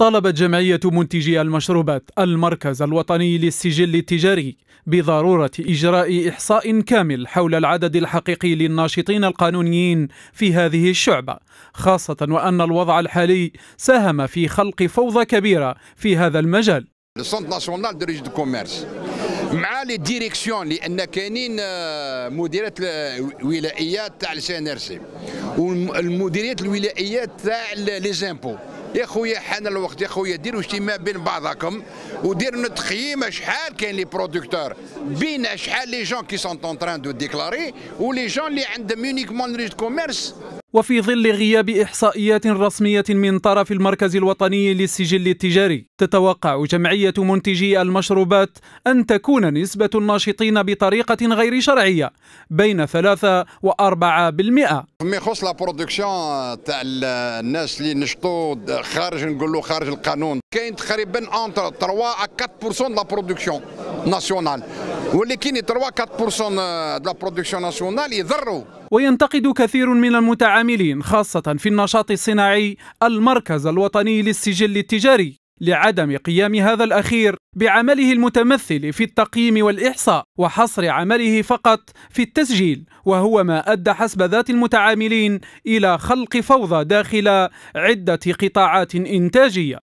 طالبت جمعية منتجي المشروبات المركز الوطني للسجل التجاري بضرورة إجراء إحصاء كامل حول العدد الحقيقي للناشطين القانونيين في هذه الشعبة خاصة وأن الوضع الحالي ساهم في خلق فوضى كبيرة في هذا المجال السنت ناسيونال دو ريجي دو كوميرس مع لي ديريكسيون لان كاينين آه، مديرات الولائيات تاع السي ان ار سي والمديريات الولائيات تاع لي زامبو يا خويا حان الوقت يا خويا ديروا اجتماع بين بعضكم وديروا تقييم شحال كاين لي برودكتور بين شحال لي جون كي سون اون تران دو ديكلاري ولي جون اللي عندهم يونيكمون ريج كوميرس وفي ظل غياب إحصائيات رسمية من طرف المركز الوطني للسجل التجاري تتوقع جمعية منتجي المشروبات أن تكون نسبة الناشطين بطريقة غير شرعية بين 3 و 4% فيما يخص لا برودكسيون تاع الناس اللي نشطوا خارج نقولوا خارج القانون كاين تقريبا انتر 3 4% لا برودكسيون ناسيونال ولكن 3 4% دو برودكسيون ناسيونال يضروا وينتقد كثير من المتعاملين خاصة في النشاط الصناعي المركز الوطني للسجل التجاري لعدم قيام هذا الأخير بعمله المتمثل في التقييم والإحصاء وحصر عمله فقط في التسجيل وهو ما أدى حسب ذات المتعاملين إلى خلق فوضى داخل عدة قطاعات إنتاجية